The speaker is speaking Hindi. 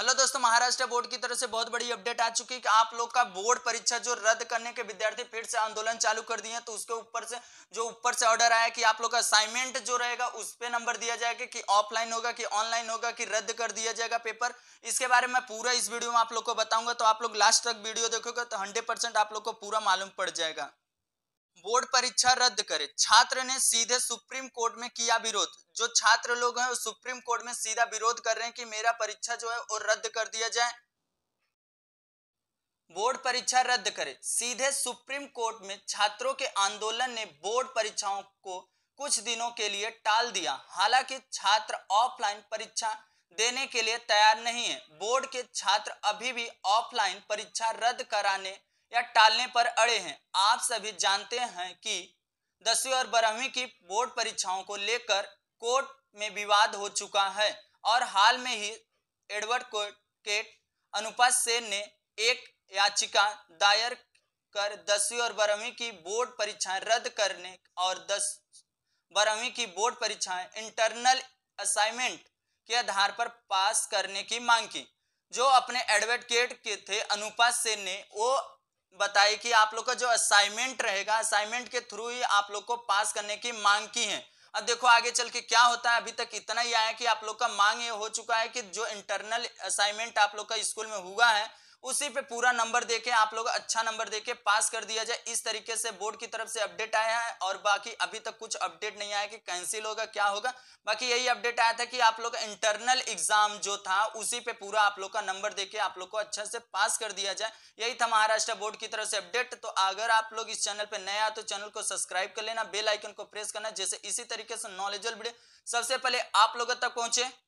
हेलो दोस्तों महाराष्ट्र बोर्ड की तरफ से बहुत बड़ी अपडेट आ चुकी है कि आप लोग का बोर्ड परीक्षा जो रद्द करने के विद्यार्थी फिर से आंदोलन चालू कर दिए तो उसके ऊपर से जो ऊपर से ऑर्डर आया कि आप लोग का असाइनमेंट जो रहेगा उस पर नंबर दिया जाएगा कि ऑफलाइन होगा कि ऑनलाइन होगा कि रद्द कर दिया जाएगा पेपर इसके बारे में पूरा इस वीडियो में आप लोग को बताऊंगा तो आप लोग लास्ट तक वीडियो देखोगे तो हंड्रेड आप लोग को पूरा मालूम पड़ जाएगा बोर्ड परीक्षा रद्द करे छात्र ने सीधे सुप्रीम कोर्ट में किया विरोध जो छात्र लोग हैं वो सुप्रीम कोर्ट में सीधा विरोध कर रहे हैं कि मेरा परीक्षा जो है वो रद्द कर दिया जाए बोर्ड परीक्षा रद्द करे सीधे सुप्रीम कोर्ट में छात्रों के आंदोलन ने बोर्ड परीक्षाओं को कुछ दिनों के लिए टाल दिया हालांकि छात्र ऑफलाइन परीक्षा देने के लिए तैयार नहीं है बोर्ड के छात्र अभी भी ऑफलाइन परीक्षा रद्द कराने या टालने पर अड़े हैं आप सभी जानते हैं कि दसवीं और बारहवीं की बोर्ड परीक्षाओं को लेकर कोर्ट में विवाद हो चुका है और हाल में ही एडवर्ड कोकेट अनुपात सेन ने एक याचिका दायर कर दसवीं और बारहवीं की बोर्ड परीक्षाएं रद्द करने और दस बारहवीं की बोर्ड परीक्षाएं इंटरनल असाइनमेंट के आधार पर पास करने की मांग की जो अपने एडवोकेट के थे अनुपा सेन ने वो बताई कि आप लोग का जो असाइनमेंट रहेगा असाइनमेंट के थ्रू ही आप लोग को पास करने की मांग की है अब देखो आगे चल के क्या होता है अभी तक इतना ही आया कि आप लोग का मांग ये हो चुका है कि जो इंटरनल असाइनमेंट आप लोग का स्कूल में हुआ है उसी पे पूरा नंबर देके आप लोग अच्छा नंबर देके पास कर दिया जाए इस तरीके से बोर्ड की तरफ से अपडेट आया है और बाकी अभी तक कुछ अपडेट नहीं आया कि कैंसिल होगा क्या होगा बाकी यही अपडेट आया था कि आप लोग इंटरनल एग्जाम जो था उसी पे पूरा आप लोग का नंबर देके आप लोग को अच्छा से पास कर दिया जाए यही था महाराष्ट्र बोर्ड की तरफ से अपडेट तो अगर आप लोग इस चैनल पर नया तो चैनल को सब्सक्राइब कर लेना बेलाइकन को प्रेस करना जैसे इसी तरीके से नॉलेजल वीडियो सबसे पहले आप लोगों तक पहुंचे